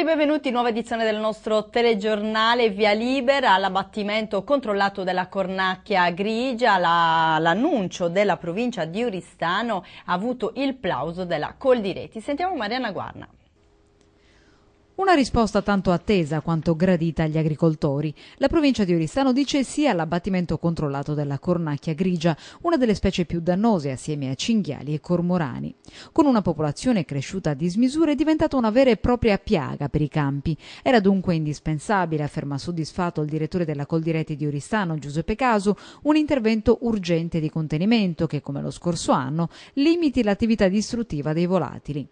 tutti e benvenuti, nuova edizione del nostro telegiornale Via Libera, l'abbattimento controllato della cornacchia grigia, l'annuncio della provincia di Oristano ha avuto il plauso della Coldiretti. Sentiamo Mariana Guarna. Una risposta tanto attesa quanto gradita agli agricoltori. La provincia di Oristano dice sì all'abbattimento controllato della cornacchia grigia, una delle specie più dannose assieme a cinghiali e cormorani. Con una popolazione cresciuta a dismisura è diventata una vera e propria piaga per i campi. Era dunque indispensabile, afferma soddisfatto il direttore della Coldiretti di Oristano, Giuseppe Casu, un intervento urgente di contenimento che, come lo scorso anno, limiti l'attività distruttiva dei volatili.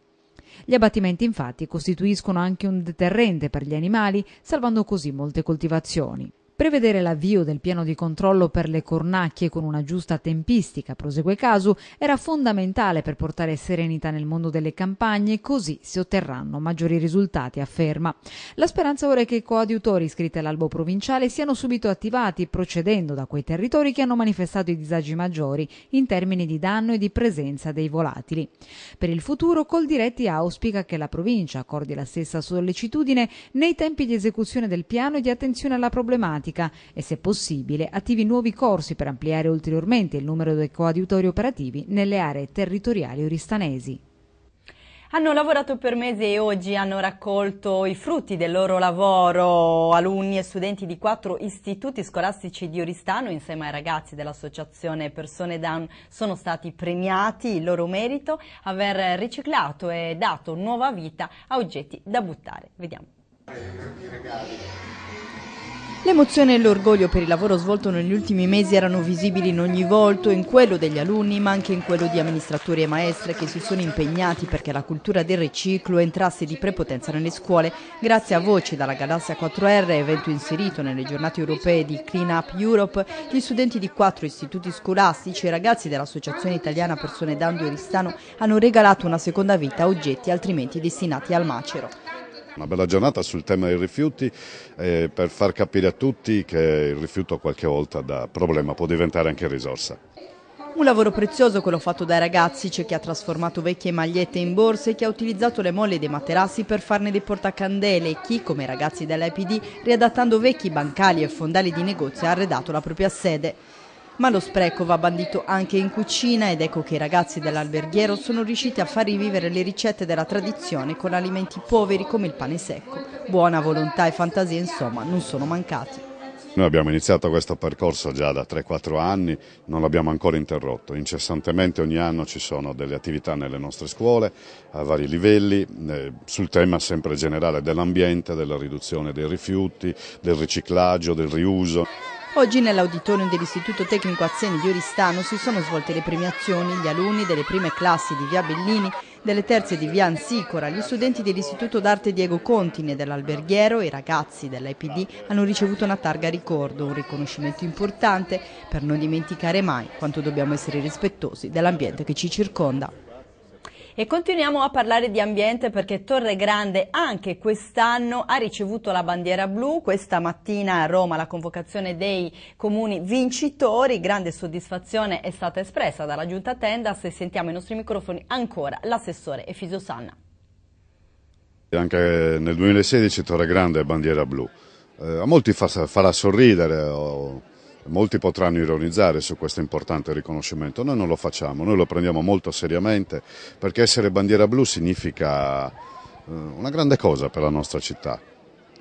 Gli abbattimenti infatti costituiscono anche un deterrente per gli animali, salvando così molte coltivazioni. Prevedere l'avvio del piano di controllo per le cornacchie con una giusta tempistica, prosegue Casu, era fondamentale per portare serenità nel mondo delle campagne, così si otterranno maggiori risultati, afferma. La speranza ora è che i coadiutori iscritti all'albo provinciale siano subito attivati, procedendo da quei territori che hanno manifestato i disagi maggiori in termini di danno e di presenza dei volatili. Per il futuro, Coldiretti auspica che la provincia accordi la stessa sollecitudine nei tempi di esecuzione del piano e di attenzione alla problematica informatica e, se possibile, attivi nuovi corsi per ampliare ulteriormente il numero dei coadiutori operativi nelle aree territoriali oristanesi. Hanno lavorato per mesi e oggi hanno raccolto i frutti del loro lavoro alunni e studenti di quattro istituti scolastici di Oristano insieme ai ragazzi dell'associazione Persone Down sono stati premiati il loro merito aver riciclato e dato nuova vita a oggetti da buttare. Vediamo. L'emozione e l'orgoglio per il lavoro svolto negli ultimi mesi erano visibili in ogni volto, in quello degli alunni, ma anche in quello di amministratori e maestre che si sono impegnati perché la cultura del riciclo entrasse di prepotenza nelle scuole grazie a voci dalla Galassia 4R, evento inserito nelle giornate europee di Clean Up Europe, gli studenti di quattro istituti scolastici e i ragazzi dell'Associazione Italiana Persone Dando e Ristano hanno regalato una seconda vita a oggetti altrimenti destinati al macero. Una bella giornata sul tema dei rifiuti eh, per far capire a tutti che il rifiuto qualche volta da problema può diventare anche risorsa. Un lavoro prezioso quello fatto dai ragazzi, c'è chi ha trasformato vecchie magliette in borse, chi ha utilizzato le molle dei materassi per farne dei portacandele, e chi, come i ragazzi dell'IPD, riadattando vecchi bancali e fondali di negozio ha arredato la propria sede. Ma lo spreco va bandito anche in cucina ed ecco che i ragazzi dell'alberghiero sono riusciti a far rivivere le ricette della tradizione con alimenti poveri come il pane secco. Buona volontà e fantasia insomma non sono mancati. Noi abbiamo iniziato questo percorso già da 3-4 anni, non l'abbiamo ancora interrotto. Incessantemente ogni anno ci sono delle attività nelle nostre scuole a vari livelli eh, sul tema sempre generale dell'ambiente, della riduzione dei rifiuti, del riciclaggio, del riuso. Oggi nell'auditorium dell'Istituto Tecnico Azzeni di Oristano si sono svolte le premiazioni, gli alunni delle prime classi di via Bellini, delle terze di via Ansicora, gli studenti dell'Istituto d'Arte Diego Contini e dell'Alberghiero e i ragazzi dell'IPD hanno ricevuto una targa ricordo, un riconoscimento importante per non dimenticare mai quanto dobbiamo essere rispettosi dell'ambiente che ci circonda. E continuiamo a parlare di ambiente perché Torre Grande anche quest'anno ha ricevuto la bandiera blu. Questa mattina a Roma la convocazione dei comuni vincitori. Grande soddisfazione è stata espressa dalla giunta Tendas e sentiamo i nostri microfoni ancora l'assessore Efisio Sanna. Anche nel 2016 Torre Grande è bandiera blu. Eh, a molti farà sorridere. Oh Molti potranno ironizzare su questo importante riconoscimento, noi non lo facciamo, noi lo prendiamo molto seriamente perché essere bandiera blu significa eh, una grande cosa per la nostra città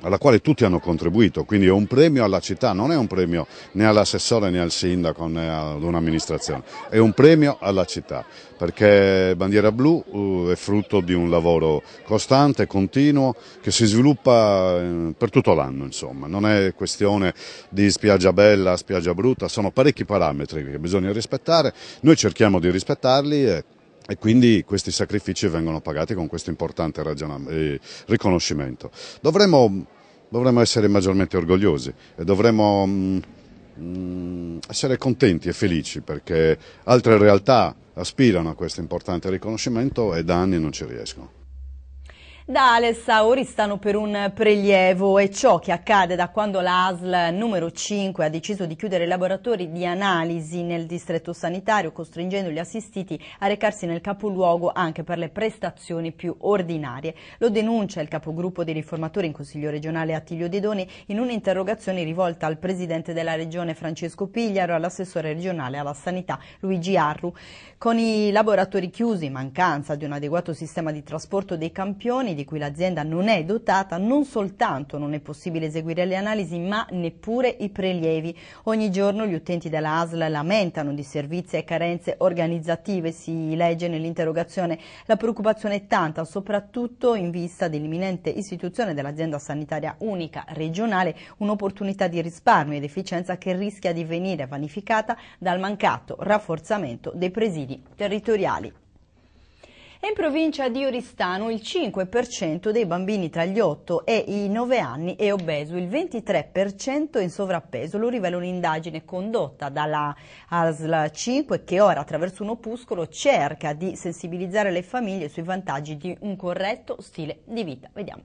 alla quale tutti hanno contribuito, quindi è un premio alla città, non è un premio né all'assessore né al sindaco né ad un'amministrazione, è un premio alla città, perché Bandiera Blu uh, è frutto di un lavoro costante, continuo, che si sviluppa eh, per tutto l'anno, insomma, non è questione di spiaggia bella, spiaggia brutta, sono parecchi parametri che bisogna rispettare, noi cerchiamo di rispettarli e e quindi questi sacrifici vengono pagati con questo importante eh, riconoscimento. Dovremmo, dovremmo, essere maggiormente orgogliosi e dovremmo mh, mm, mh, mm, essere contenti e felici perché altre realtà aspirano a questo importante riconoscimento e da anni non ci riescono. Da Alessa ori stanno per un prelievo e ciò che accade da quando l'ASL numero 5 ha deciso di chiudere i laboratori di analisi nel distretto sanitario costringendo gli assistiti a recarsi nel capoluogo anche per le prestazioni più ordinarie. Lo denuncia il capogruppo dei riformatori in Consiglio regionale Attilio De Doni in un'interrogazione rivolta al presidente della regione Francesco Pigliaro e all'assessore regionale alla sanità Luigi Arru. Con i laboratori chiusi, mancanza di un adeguato sistema di trasporto dei campioni, di cui l'azienda non è dotata, non soltanto non è possibile eseguire le analisi, ma neppure i prelievi. Ogni giorno gli utenti della ASL lamentano di servizi e carenze organizzative, si legge nell'interrogazione. La preoccupazione è tanta, soprattutto in vista dell'imminente istituzione dell'azienda sanitaria unica regionale, un'opportunità di risparmio ed efficienza che rischia di venire vanificata dal mancato rafforzamento dei presidi territoriali e in provincia di Oristano il 5% dei bambini tra gli 8 e i 9 anni è obeso, il 23% è in sovrappeso, lo rivela un'indagine condotta dalla ASL 5 che ora attraverso un opuscolo cerca di sensibilizzare le famiglie sui vantaggi di un corretto stile di vita. Vediamo.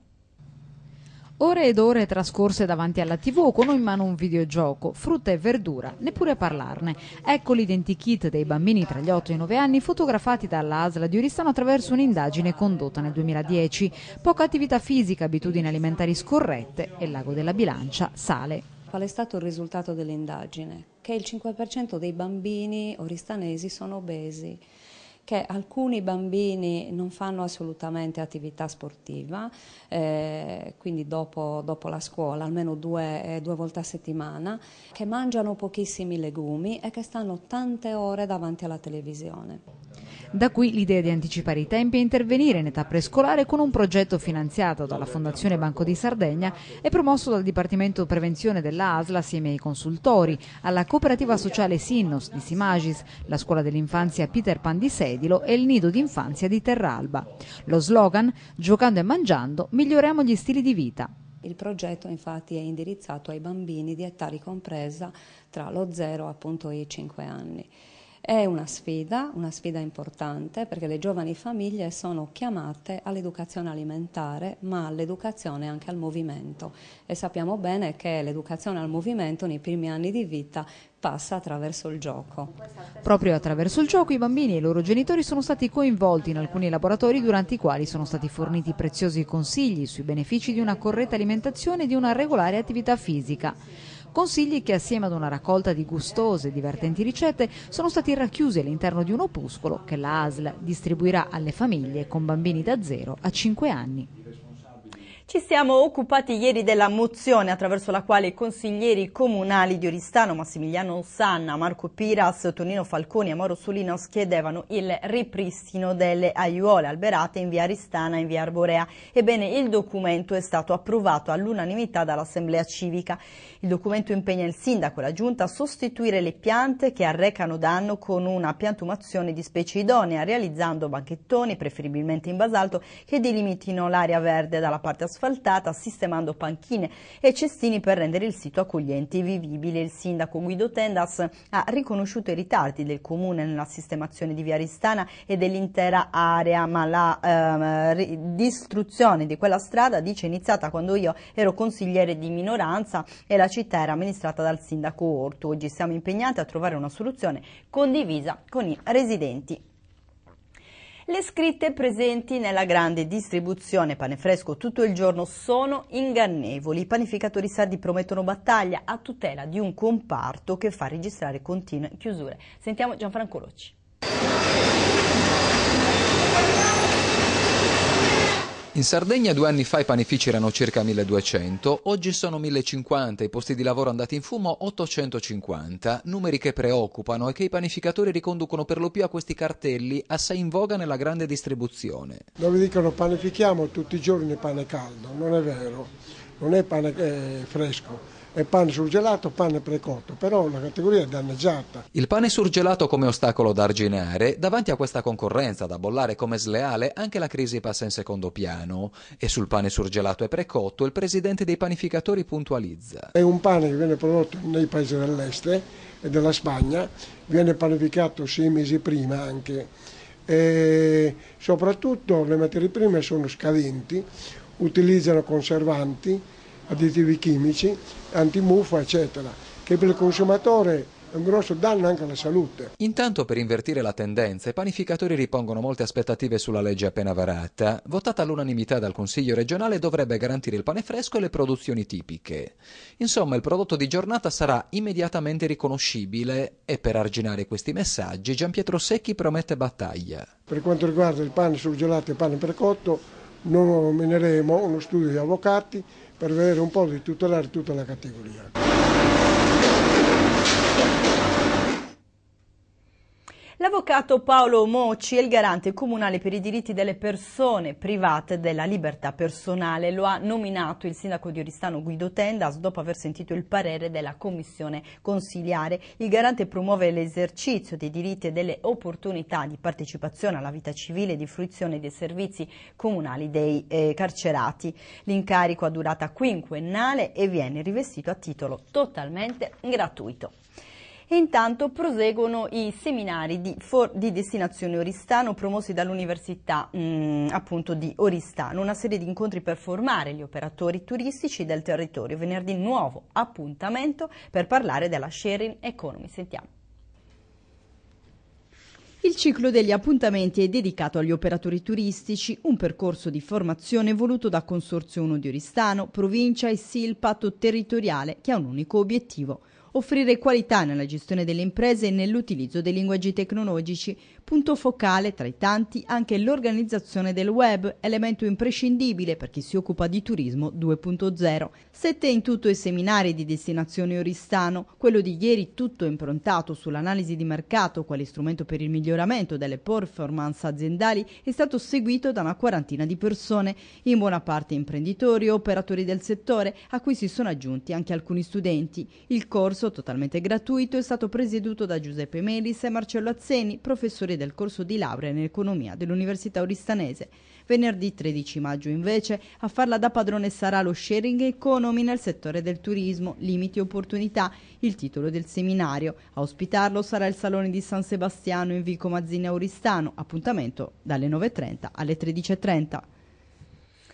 Ore ed ore trascorse davanti alla tv con in mano un videogioco, frutta e verdura, neppure a parlarne. Ecco l'identikit dei bambini tra gli 8 e i 9 anni fotografati dalla ASLA di Oristano attraverso un'indagine condotta nel 2010. Poca attività fisica, abitudini alimentari scorrette e l'ago della bilancia sale. Qual è stato il risultato dell'indagine? Che il 5% dei bambini oristanesi sono obesi che alcuni bambini non fanno assolutamente attività sportiva, eh, quindi dopo, dopo, la scuola, almeno due, eh, due volte a settimana, che mangiano pochissimi legumi e che stanno tante ore davanti alla televisione. Da qui l'idea di anticipare i tempi e intervenire in età prescolare con un progetto finanziato dalla Fondazione Banco di Sardegna e promosso dal Dipartimento Prevenzione dell'ASLA assieme ai consultori, alla cooperativa sociale Sinnos di Simagis, la scuola dell'infanzia Peter Pan di Sei Sedilo e il nido d'infanzia di Terralba. Lo slogan Giocando e mangiando miglioriamo gli stili di vita. Il progetto infatti è indirizzato ai bambini di età ricompresa tra lo 0 appunto, e i 5 anni. È una sfida, una sfida importante perché le giovani famiglie sono chiamate all'educazione alimentare ma all'educazione anche al movimento e sappiamo bene che l'educazione al movimento nei primi anni di vita passa attraverso il gioco. Proprio attraverso il gioco i bambini e i loro genitori sono stati coinvolti in alcuni laboratori durante i quali sono stati forniti preziosi consigli sui benefici di una corretta alimentazione e di una regolare attività fisica. Consigli che assieme ad una raccolta di gustose e divertenti ricette sono stati racchiusi all'interno di un opuscolo che la ASL distribuirà alle famiglie con bambini da 0 a 5 anni. Ci siamo occupati ieri della mozione attraverso la quale i consiglieri comunali di Oristano, Massimiliano Sanna, Marco Piras, Tonino Falconi e Mauro Solinos chiedevano il ripristino delle aiuole alberate in via Aristana e in via Arborea. Ebbene, il documento è stato approvato all'unanimità dall'Assemblea Civica. Il documento impegna il sindaco e la giunta a sostituire le piante che arrecano danno con una piantumazione di specie idonea, realizzando banchettoni, preferibilmente in basalto, che delimitino l'area verde dalla parte asfaltata asfaltata, sistemando panchine e cestini per rendere il sito accogliente e vivibile. Il sindaco Guido Tendas ha riconosciuto i ritardi del comune nella sistemazione di Via Ristana e dell'intera area, ma la eh, distruzione di quella strada dice è iniziata quando io ero consigliere di minoranza e la città era amministrata dal sindaco Ortu. Oggi siamo impegnati a trovare una soluzione condivisa con i residenti. Le scritte presenti nella grande distribuzione pane fresco tutto il giorno sono ingannevoli. I panificatori sardi promettono battaglia a tutela di un comparto che fa registrare continue chiusure. Sentiamo Gianfranco Rocci. In Sardegna due anni fa i panifici erano circa 1200, oggi sono 1050, i posti di lavoro andati in fumo 850, numeri che preoccupano e che i panificatori riconducono per lo più a questi cartelli assai in voga nella grande distribuzione. Dove dicono panifichiamo tutti i giorni pane caldo, non è vero, non è pane eh, fresco, è pane surgelato, pane precotto, però la categoria è danneggiata. Il pane surgelato come ostacolo da arginare, davanti a questa concorrenza da bollare come sleale, anche la crisi passa in secondo piano e sul pane surgelato e precotto il presidente dei panificatori puntualizza. È un pane che viene prodotto nei paesi dell'est eh, e della Spagna, viene panificato sei mesi prima anche e soprattutto le materie prime sono scadenti, utilizzano conservanti, additivi chimici, antimuffa, eccetera, che per il consumatore è un grosso danno anche alla salute. Intanto per invertire la tendenza i panificatori ripongono molte aspettative sulla legge appena varata, votata all'unanimità dal Consiglio regionale dovrebbe garantire il pane fresco e le produzioni tipiche. Insomma il prodotto di giornata sarà immediatamente riconoscibile e per arginare questi messaggi Gianpietro Secchi promette battaglia. Per quanto riguarda il pane surgelato e il pane precotto, noi nomineremo uno studio di avvocati per vedere un po' di tutelare tutta la categoria. L'avvocato Paolo Moci è il garante comunale per i diritti delle persone private della libertà personale. Lo ha nominato il sindaco di Oristano Guido Tendas dopo aver sentito il parere della commissione consiliare. Il garante promuove l'esercizio dei diritti e delle opportunità di partecipazione alla vita civile e di fruizione dei servizi comunali dei eh, carcerati. L'incarico ha durata quinquennale e viene rivestito a titolo totalmente gratuito e intanto proseguono i seminari di, for, di destinazione Oristano promossi dall'Università mm, appunto di Oristano, una serie di incontri per formare gli operatori turistici del territorio. Venerdì nuovo appuntamento per parlare della sharing economy. Sentiamo. Il ciclo degli appuntamenti è dedicato agli operatori turistici, un percorso di formazione voluto da Consorzio 1 di Oristano, provincia e SIL patto territoriale che ha un unico obiettivo, offrire qualità nella gestione delle imprese e nell'utilizzo dei linguaggi tecnologici Punto focale tra i tanti anche l'organizzazione del web, elemento imprescindibile per chi si occupa di turismo 2.0. Sette in tutto i seminari di destinazione Oristano, quello di ieri tutto improntato sull'analisi di mercato quale strumento per il miglioramento delle performance aziendali è stato seguito da una quarantina di persone, in buona parte imprenditori o operatori del settore, a cui si sono aggiunti anche alcuni studenti. Il corso, totalmente gratuito, è stato presieduto da Giuseppe Melis e Marcello Azzeni, professore titolari del corso di laurea in economia dell'Università Oristanese. Venerdì 13 maggio invece a farla da padrone sarà lo sharing economy nel settore del turismo, limiti e opportunità, il titolo del seminario. A ospitarlo sarà il Salone di San Sebastiano in Vico Mazzini Auristano, appuntamento dalle 9.30 alle 13.30.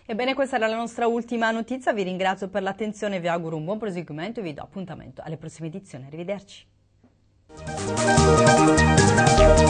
Ebbene questa era la nostra ultima notizia, vi ringrazio per l'attenzione, vi auguro un buon proseguimento e vi do appuntamento alle prossime edizioni, arrivederci.